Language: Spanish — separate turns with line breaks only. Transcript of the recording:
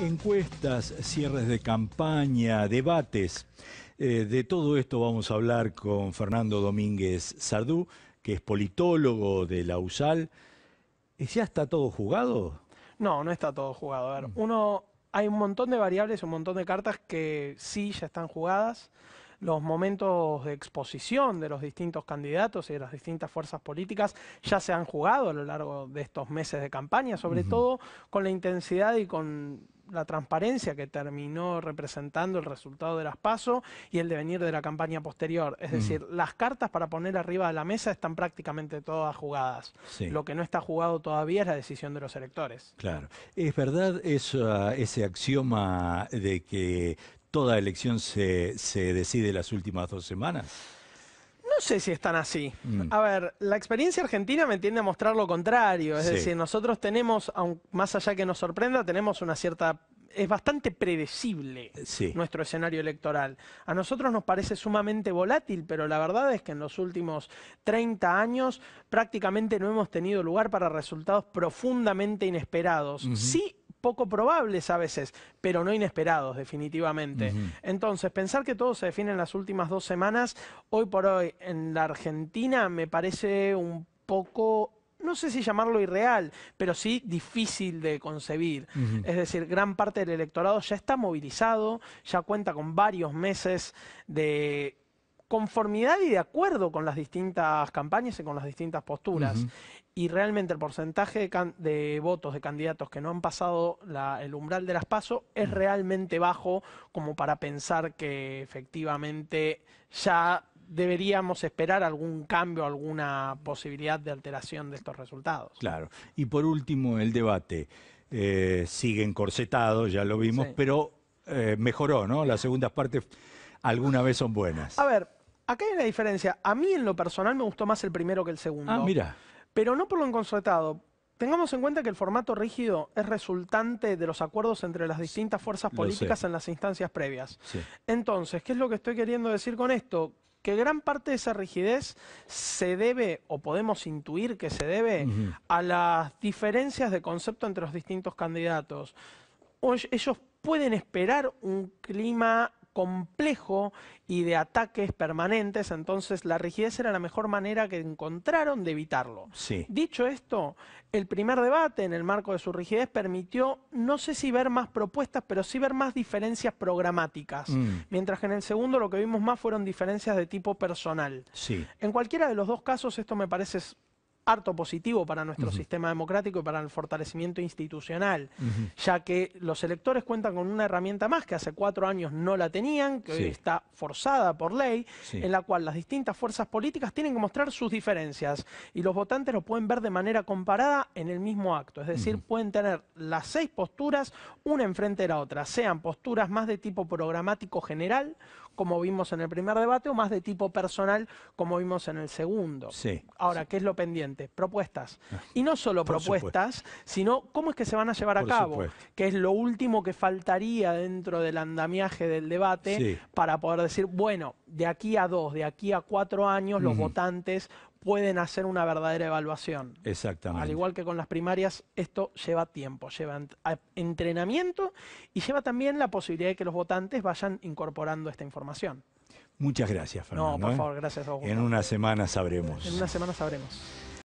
Encuestas, cierres de campaña, debates. Eh, de todo esto vamos a hablar con Fernando Domínguez Sardú, que es politólogo de la USAL. ¿Ya está todo jugado? No, no está todo jugado. uno, hay un montón de variables, un montón de cartas que sí ya están jugadas. Los momentos de exposición de los distintos candidatos y de las distintas fuerzas políticas ya se han jugado a lo largo de estos meses de campaña, sobre todo con la intensidad y con la transparencia que terminó representando el resultado de las PASO y el devenir de la campaña posterior. Es mm. decir, las cartas para poner arriba de la mesa están prácticamente todas jugadas. Lo que no está jugado todavía es la decisión de los electores. Claro. ¿Es verdad eso, ese axioma de que toda elección se, se decide las últimas dos semanas? no sé si están así. Mm. A ver, la experiencia argentina me tiende a mostrar lo contrario. Es decir, nosotros tenemos, más allá que nos sorprenda, tenemos una cierta es bastante predecible eh, nuestro escenario electoral. A nosotros nos parece sumamente volátil, pero la verdad es que en los últimos 30 años prácticamente no hemos tenido lugar para resultados profundamente inesperados. Sí poco probables a veces, pero no inesperados definitivamente. Entonces, pensar que todo se define en las últimas dos semanas, hoy por hoy en la Argentina me parece un poco no sé si llamarlo irreal, pero sí difícil de concebir. Es decir, gran parte del electorado ya está movilizado, ya cuenta con varios meses de conformidad y de acuerdo con las distintas campañas y con las distintas posturas. Y realmente el porcentaje de, votos de candidatos que no han pasado el umbral de las pasos es realmente bajo como para pensar que efectivamente ya deberíamos esperar algún cambio, alguna posibilidad de alteración de estos resultados. Claro. Y por último, el debate. Eh, sigue encorsetado, ya lo vimos, pero eh, mejoró, ¿no? Las segundas partes alguna vez son buenas. A ver, Acá hay una diferencia. A mí, en lo personal, me gustó más el primero que el segundo. Ah, mira. Pero no por lo inconsultado. Tengamos en cuenta que el formato rígido es resultante de los acuerdos entre las distintas fuerzas políticas en las instancias previas. Entonces, ¿qué es lo que estoy queriendo decir con esto? que gran parte de esa rigidez se debe, o podemos intuir que se debe, a las diferencias de concepto entre los distintos candidatos. ellos pueden esperar un clima complejo y de ataques permanentes, entonces la rigidez era la mejor manera que encontraron de evitarlo. Dicho esto, el primer debate en el marco de su rigidez permitió, no sé si ver más propuestas, pero sí ver más diferencias programáticas, mm. mientras que en el segundo lo que vimos más fueron diferencias de tipo personal. En cualquiera de los dos casos esto me parece harto positivo para nuestro sistema democrático y para el fortalecimiento institucional, ya que los electores cuentan con una herramienta más que hace cuatro años no la tenían, que hoy está forzada por ley, en la cual las distintas fuerzas políticas tienen que mostrar sus diferencias y los votantes lo pueden ver de manera comparada en el mismo acto, es decir, pueden tener las seis posturas una enfrente de la otra, sean posturas más de tipo programático general, como vimos en el primer debate, o más de tipo personal, como vimos en el segundo. Ahora, ¿qué es lo pendiente? propuestas. Ah, y no solo propuestas, sino cómo es que se van a llevar a cabo, que es lo último que faltaría dentro del andamiaje del debate para poder decir, bueno, de aquí a dos, de aquí a cuatro años, los votantes pueden hacer una verdadera evaluación. Exactamente. Al igual que con las primarias, esto lleva tiempo, lleva entrenamiento y lleva también la posibilidad de que los votantes vayan incorporando esta información. Muchas gracias, Fernando. No, por ¿eh? favor, gracias En una semana sabremos. En una semana sabremos.